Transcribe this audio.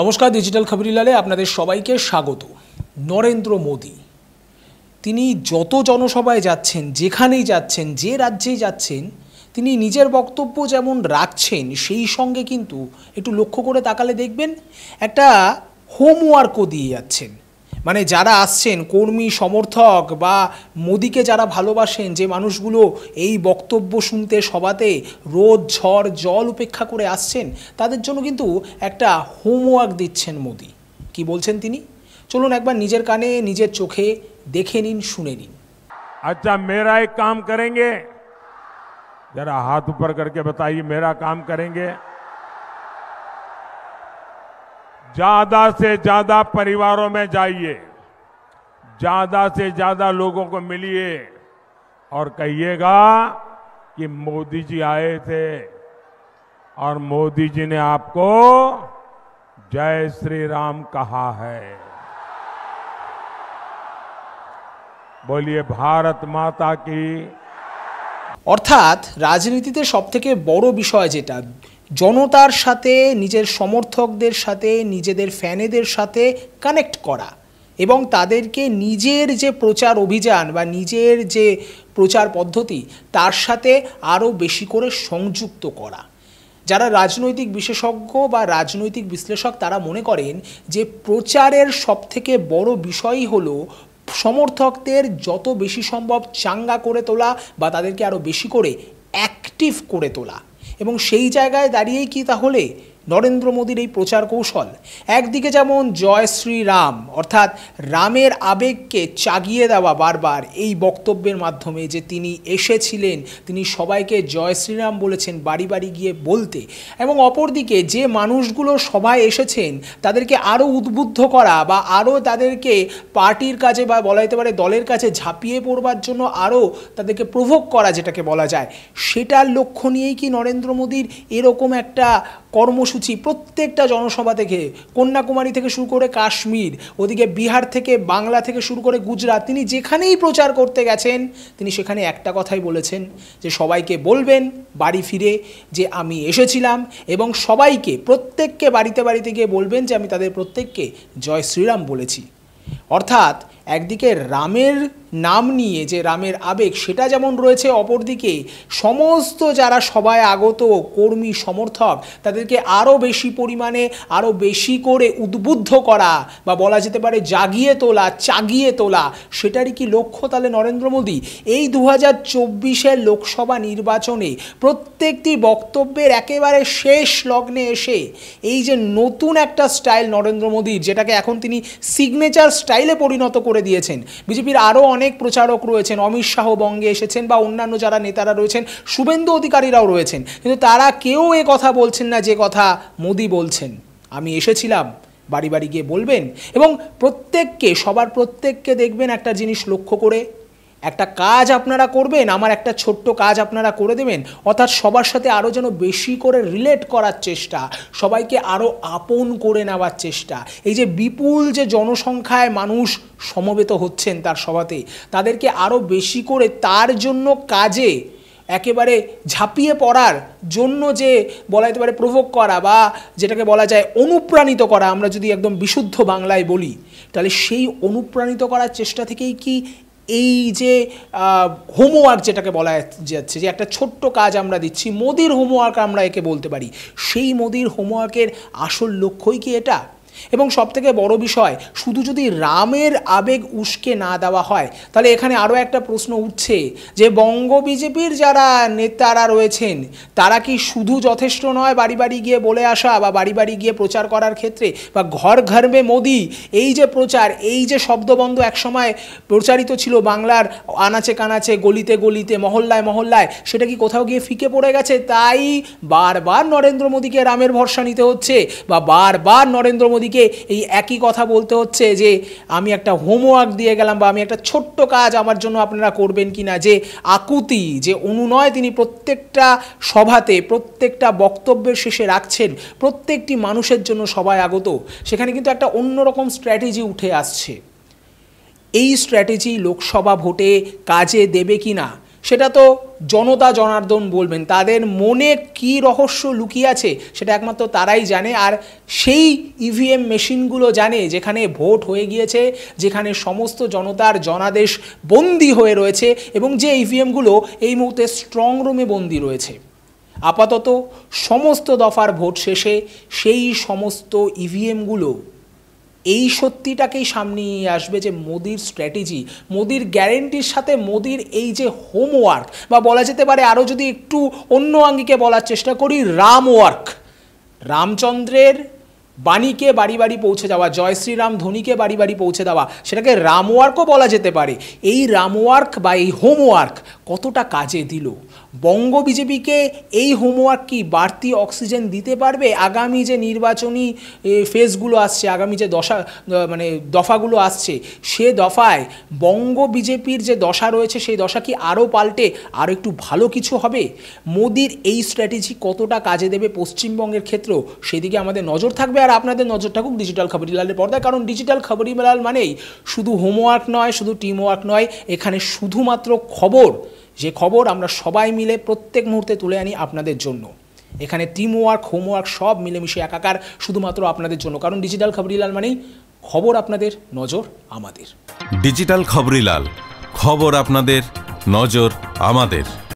নমস্কার ডিজিটাল খবরিলালে আপনাদের সবাইকে স্বাগত নরেন্দ্র মোদী তিনি যত জনসভায় যাচ্ছেন যেখানেই যাচ্ছেন যে রাজ্যেই যাচ্ছেন তিনি নিজের বক্তব্য যেমন রাখছেন সেই সঙ্গে কিন্তু একটু লক্ষ্য করে তাকালে দেখবেন একটা হোমওয়ার্কও দিয়ে যাচ্ছেন মানে যারা আসছেন কর্মী সমর্থক বা মোদিকে যারা ভালোবাসেন যে মানুষগুলো এই বক্তব্য শুনতে সবাতে রোদ ঝড় জল উপেক্ষা করে আসছেন তাদের জন্য কিন্তু একটা হোমওয়ার্ক দিচ্ছেন মোদি কি বলছেন তিনি চলুন একবার নিজের কানে নিজের চোখে দেখে নিন শুনে নিন আচ্ছা মেরা এক কাম করেন যারা হাত উপর করকে बताइए मेरा কাম করেন ज्यादा से ज्यादा परिवारों में जाइए ज्यादा से ज्यादा लोगों को मिलिए और कहिएगा कि मोदी जी आए थे और मोदी जी ने आपको जय श्री राम कहा है बोलिए भारत माता की अर्थात राजनीति সবথেকে बड़ विषय जेटा জনতার সাথে নিজের সমর্থকদের সাথে নিজেদের ফ্যানেদের সাথে কানেক্ট করা এবং তাদেরকে নিজের যে প্রচার অভিযান বা নিজের যে প্রচার পদ্ধতি তার সাথে আরও বেশি করে সংযুক্ত করা যারা রাজনৈতিক বিশেষজ্ঞ বা রাজনৈতিক বিশ্লেষক তারা মনে করেন যে প্রচারের সবথেকে বড় বিষয়ই হলো সমর্থকদের যত বেশি সম্ভব চাঙ্গা করে তোলা বা তাদেরকে আরও বেশি করে অ্যাক্টিভ করে তোলা এবং সেই জায়গায় দাঁড়িয়েই কি তাহলে নরেন্দ্র মোদীর এই প্রচার কৌশল একদিকে যেমন জয় শ্রীরাম অর্থাৎ রামের আবেগকে চাগিয়ে দেওয়া বারবার এই বক্তব্যের মাধ্যমে যে তিনি এসেছিলেন তিনি সবাইকে জয় শ্রীরাম বলেছেন বাড়ি বাড়ি গিয়ে বলতে এবং অপরদিকে যে মানুষগুলো সভায় এসেছেন তাদেরকে আরও উদ্বুদ্ধ করা বা আরও তাদেরকে পার্টির কাজে বা বলা যেতে পারে দলের কাছে ঝাঁপিয়ে পড়বার জন্য আরও তাদেরকে প্রভোগ করা যেটাকে বলা যায় সেটার লক্ষ্য নিয়েই কি নরেন্দ্র মোদীর এরকম একটা কর্মসূচি প্রত্যেকটা জনসভা থেকে কন্যাকুমারী থেকে শুরু করে কাশ্মীর ওদিকে বিহার থেকে বাংলা থেকে শুরু করে গুজরাট তিনি যেখানেই প্রচার করতে গেছেন তিনি সেখানে একটা কথাই বলেছেন যে সবাইকে বলবেন বাড়ি ফিরে যে আমি এসেছিলাম এবং সবাইকে প্রত্যেককে বাড়িতে বাড়িতে গিয়ে বলবেন যে আমি তাদের প্রত্যেককে জয় শ্রীরাম বলেছি অর্থাৎ একদিকে রামের নাম নিয়ে যে রামের আবেগ সেটা যেমন রয়েছে অপরদিকে সমস্ত যারা সবাই আগত কর্মী সমর্থক তাদেরকে আরও বেশি পরিমাণে আরও বেশি করে উদ্বুদ্ধ করা বা বলা যেতে পারে জাগিয়ে তোলা চাগিয়ে তোলা সেটারই কি লক্ষ্য তাহলে নরেন্দ্র মোদী এই দু হাজার চব্বিশের লোকসভা নির্বাচনে প্রত্যেকটি বক্তব্যের একেবারে শেষ লগ্নে এসে এই যে নতুন একটা স্টাইল নরেন্দ্র মোদীর যেটাকে এখন তিনি সিগনেচার স্টাইলে পরিণত করে দিয়েছেন বিজেপির আরও অনেক অনেক প্রচারক রয়েছেন অমিত শাহ বঙ্গে এসেছেন বা অন্যান্য যারা নেতারা রয়েছেন শুভেন্দু অধিকারীরাও রয়েছেন কিন্তু তারা কেউ এ কথা বলছেন না যে কথা মোদি বলছেন আমি এসেছিলাম বাড়ি বাড়ি গিয়ে বলবেন এবং প্রত্যেককে সবার প্রত্যেককে দেখবেন একটা জিনিস লক্ষ্য করে একটা কাজ আপনারা করবেন আমার একটা ছোট্ট কাজ আপনারা করে দেবেন অর্থাৎ সবার সাথে আরও যেন বেশি করে রিলেট করার চেষ্টা সবাইকে আরও আপন করে নেওয়ার চেষ্টা এই যে বিপুল যে জনসংখ্যায় মানুষ সমবেত হচ্ছেন তার সভাতে তাদেরকে আরও বেশি করে তার জন্য কাজে একেবারে ঝাঁপিয়ে পড়ার জন্য যে বলা যেতে পারে প্রভোগ করা বা যেটাকে বলা যায় অনুপ্রাণিত করা আমরা যদি একদম বিশুদ্ধ বাংলায় বলি তাহলে সেই অনুপ্রাণিত করার চেষ্টা থেকেই কি এই যে হোমওয়ার্ক যেটাকে বলা যাচ্ছে যে একটা ছোট্ট কাজ আমরা দিচ্ছি মোদির হোমওয়ার্ক আমরা একে বলতে পারি সেই মোদির হোমওয়ার্কের আসল লক্ষ্যই কি এটা এবং সবথেকে বড় বিষয় শুধু যদি রামের আবেগ উস্কে না দেওয়া হয় তাহলে এখানে আরও একটা প্রশ্ন উঠছে যে বঙ্গ বিজেপির যারা নেতারা রয়েছেন তারা কি শুধু যথেষ্ট নয় বাড়ি বাড়ি গিয়ে বলে আসা বা বাড়ি বাড়ি গিয়ে প্রচার করার ক্ষেত্রে বা ঘর ঘরবে মোদি এই যে প্রচার এই যে শব্দবন্ধ একসময় প্রচারিত ছিল বাংলার আনাচে কানাচে গলিতে গলিতে মহল্লায় মহল্লায় সেটা কি কোথাও গিয়ে ফিকে পড়ে গেছে তাই বারবার নরেন্দ্র মোদীকে রামের ভরসা নিতে হচ্ছে বা বারবার নরেন্দ্র মোদী অন্যদিকে এই একই কথা বলতে হচ্ছে যে আমি একটা হোমওয়ার্ক দিয়ে গেলাম বা আমি একটা ছোট্ট কাজ আমার জন্য আপনারা করবেন কি না যে আকুতি যে অনুনয় তিনি প্রত্যেকটা সভাতে প্রত্যেকটা বক্তব্যের শেষে রাখছেন প্রত্যেকটি মানুষের জন্য সবাই আগত সেখানে কিন্তু একটা অন্যরকম স্ট্র্যাটেজি উঠে আসছে এই স্ট্র্যাটেজি লোকসভা ভোটে কাজে দেবে কি না সেটা তো জনতা জনার্দন বলবেন তাদের মনে কি রহস্য লুকিয়ে আছে সেটা একমাত্র তারাই জানে আর সেই ইভিএম e মেশিনগুলো জানে যেখানে ভোট হয়ে গিয়েছে যেখানে সমস্ত জনতার জনাদেশ বন্দি হয়ে রয়েছে এবং যে ইভিএমগুলো e এই মুহূর্তে স্ট্রং রুমে বন্দি রয়েছে আপাতত সমস্ত দফার ভোট শেষে সেই সমস্ত ইভিএমগুলো e এই সত্যিটাকেই সামনে নিয়ে আসবে যে মোদির স্ট্র্যাটেজি মোদির গ্যারেন্টির সাথে মোদির এই যে হোমওয়ার্ক বা বলা যেতে পারে আরও যদি একটু অন্য আঙ্গিকে বলার চেষ্টা করি রামওয়ার্ক রামচন্দ্রের বাণীকে বাড়ি বাড়ি পৌঁছে দেওয়া জয় শ্রীরাম ধোনিকে বাড়ি বাড়ি পৌঁছে দেওয়া সেটাকে রামওয়ার্কও বলা যেতে পারে এই রামওয়ার্ক বা এই হোমওয়ার্ক কতটা কাজে দিল বঙ্গ বিজেপিকে এই হোমওয়ার্ক কি বাড়তি অক্সিজেন দিতে পারবে আগামী যে নির্বাচনী ফেজগুলো আসছে আগামী যে দশা মানে দফাগুলো আসছে সে দফায় বঙ্গ বিজেপির যে দশা রয়েছে সেই দশা কি আরও পাল্টে আরও একটু ভালো কিছু হবে মোদির এই স্ট্র্যাটেজি কতটা কাজে দেবে পশ্চিমবঙ্গের ক্ষেত্রেও সেদিকে আমাদের নজর থাকবে আর আপনাদের নজর থাকুক ডিজিটাল খবরি লালের পর্দায় কারণ ডিজিটাল খবরি মেলাল মানেই শুধু হোমওয়ার্ক নয় শুধু টিমওয়ার্ক নয় এখানে শুধুমাত্র খবর যে খবর আমরা সবাই মিলে প্রত্যেক মুহূর্তে তুলে আনি আপনাদের জন্য এখানে টিম ওয়ার্ক হোমওয়ার্ক সব মিলেমিশে একাকার শুধুমাত্র আপনাদের জন্য কারণ ডিজিটাল খবরিলাল মানেই খবর আপনাদের নজর আমাদের ডিজিটাল খবরিলাল খবর আপনাদের নজর আমাদের